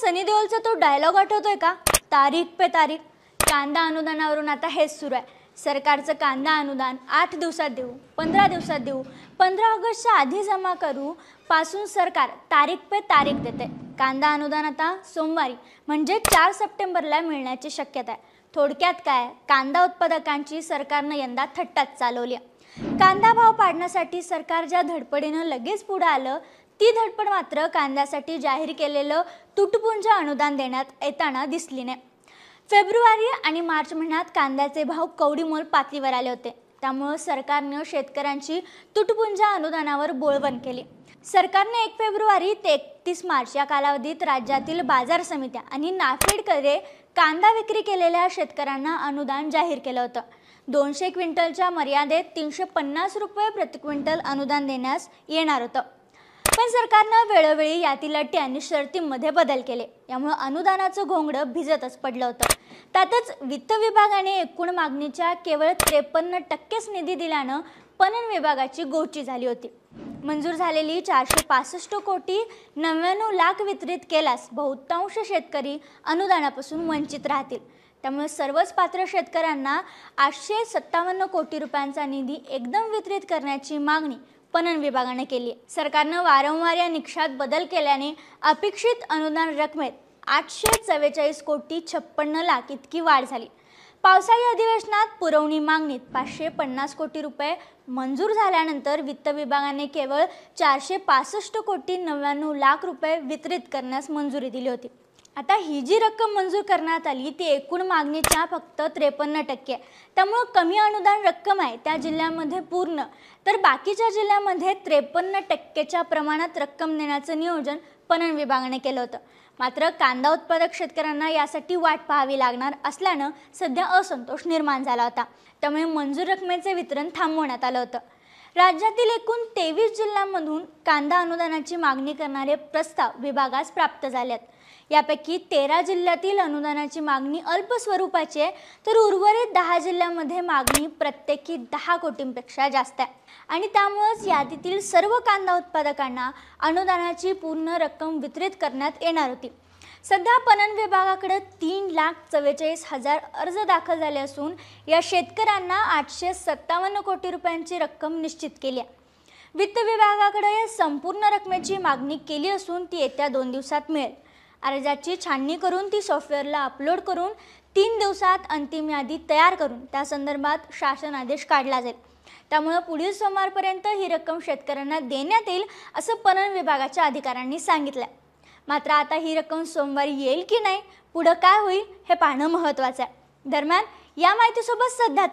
सनी देओलचा तो डायलॉग आठवतोय का तारीख पे तारीख कांदा अनुदानावरून आता हेच सुरू आहे सरकारचं कांदा अनुदान आठ दिवसात देऊ पंधरा दिवसात देऊ पंधरा ऑगस्टच्या आधी जमा करू पासून सरकार तारीख पे तारीख देते कांदा अनुदान आता सोमवारी म्हणजे चार सप्टेंबरला मिळण्याची शक्यता आहे थोडक्यात काय कांदा उत्पादकांची सरकारनं यंदा थट्टाच चालवली कांदा भाव पाडण्यासाठी सरकार ज्या धडपडीनं लगेच पुढं आलं ती धडपड मात्र कांद्यासाठी जाहीर केलेलं तुटपुंज अनुदान देण्यात येताना दिसली नाही फेब्रुवारी आणि मार्च महिन्यात कांद्याचे भाव कवडीमोल पातळीवर आले होते त्यामुळं सरकारनं शेतकऱ्यांची तुटपुंजा अनुदानावर बोळवण केली सरकारने एक फेब्रुवारी ते एकतीस मार्च या कालावधीत राज्यातील बाजार समित्या आणि नाफेडकडे कांदा विक्री केलेल्या शेतकऱ्यांना अनुदान जाहीर केलं होतं दोनशे क्विंटलच्या मर्यादेत तीनशे पन्नास रुपये प्रति क्विंटल अनुदान देण्यास येणार होतं पण सरकारनं वेळोवेळी यातील अटी आणि शर्तींमध्ये बदल केले यामुळे अनुदानाचं घोंगडं भिजतच पडलं होतं त्यातच वित्त विभागाने एकूण मागणीच्या केवळ त्रेपन्न टक्केच निधी दिल्यानं पणन विभागाची गोची झाली होती मंजूर झालेली चारशे पासष्ट कोटी नव्याण्णव लाख वितरित केल्यास बहुतांश शेतकरी अनुदानापासून वंचित राहतील त्यामुळे सर्वच पात्र शेतकऱ्यांना आठशे सत्तावन्न कोटी रुपयांचा निधी एकदम वितरित करण्याची मागणी पणन विभागाने केली सरकारनं वारंवार या निकषात बदल केल्याने अपेक्षित अनुदान रकमेत आठशे चव्वेचाळीस कोटी छप्पन्न लाख इतकी वाढ झाली पावसाळी अधिवेशनात पुरवणी मागणीत पाचशे पन्नास कोटी रुपये मंजूर झाल्यानंतर वित्त विभागाने केवळ चारशे पासष्ट कोटी नव्याण्णव लाख रुपये वितरित करण्यास मंजुरी दिली होती आता ही जी रक्कम मंजूर करण्यात आली ती एकूण मागणीच्या फक्त त्रेपन्न टक्के त्यामुळं कमी अनुदान रक्कम आहे त्या जिल्ह्यामध्ये पूर्ण तर बाकीच्या जिल्ह्यामध्ये त्रेपन्न टक्केच्या प्रमाणात रक्कम देण्याचं नियोजन पणन विभागाने केलं होतं मात्र कांदा उत्पादक शेतकऱ्यांना यासाठी वाट पाहावी लागणार असल्यानं सध्या असंतोष निर्माण झाला होता त्यामुळे मंजूर रकमेचे वितरण थांबवण्यात आलं होतं राज्यातील एकूण तेवीस जिल्ह्यांमधून कांदा अनुदानाची मागणी करणारे प्रस्ताव विभागास प्राप्त झालेत यापैकी तेरा जिल्ह्यातील अनुदानाची मागणी अल्प स्वरूपाची आहे तर उर्वरित दहा जिल्ह्यांमध्ये मागणी प्रत्येकी दहा कोटींपेक्षा जास्त आहे आणि त्यामुळेच यादीतील सर्व कांदा उत्पादकांना अनुदानाची पूर्ण रक्कम वितरित करण्यात येणार होती सध्या पनन विभागाकडे तीन लाख चव्वेचाळीस हजार अर्ज दाखल झाले असून या शेतकऱ्यांना आठशे सत्तावन्न कोटी रुपयांची रक्कम निश्चित केली आहे वित्त विभागाकडे या संपूर्ण रकमेची मागणी केली असून ती येत्या दोन दिवसात मिळेल अर्जाची छाननी करून ती सॉफ्टवेअरला अपलोड करून तीन दिवसात अंतिम यादी तयार करून त्या संदर्भात शासन आदेश काढला जाईल त्यामुळे पुढील सोमवारपर्यंत ही रक्कम शेतकऱ्यांना देण्यात येईल असं पणन विभागाच्या अधिकाऱ्यांनी सांगितलं मात्र आता ही रक्कम सोमवारी येईल की नाही पुढं काय होईल हे पाहणं महत्त्वाचं आहे दरम्यान या माहितीसोबत सध्या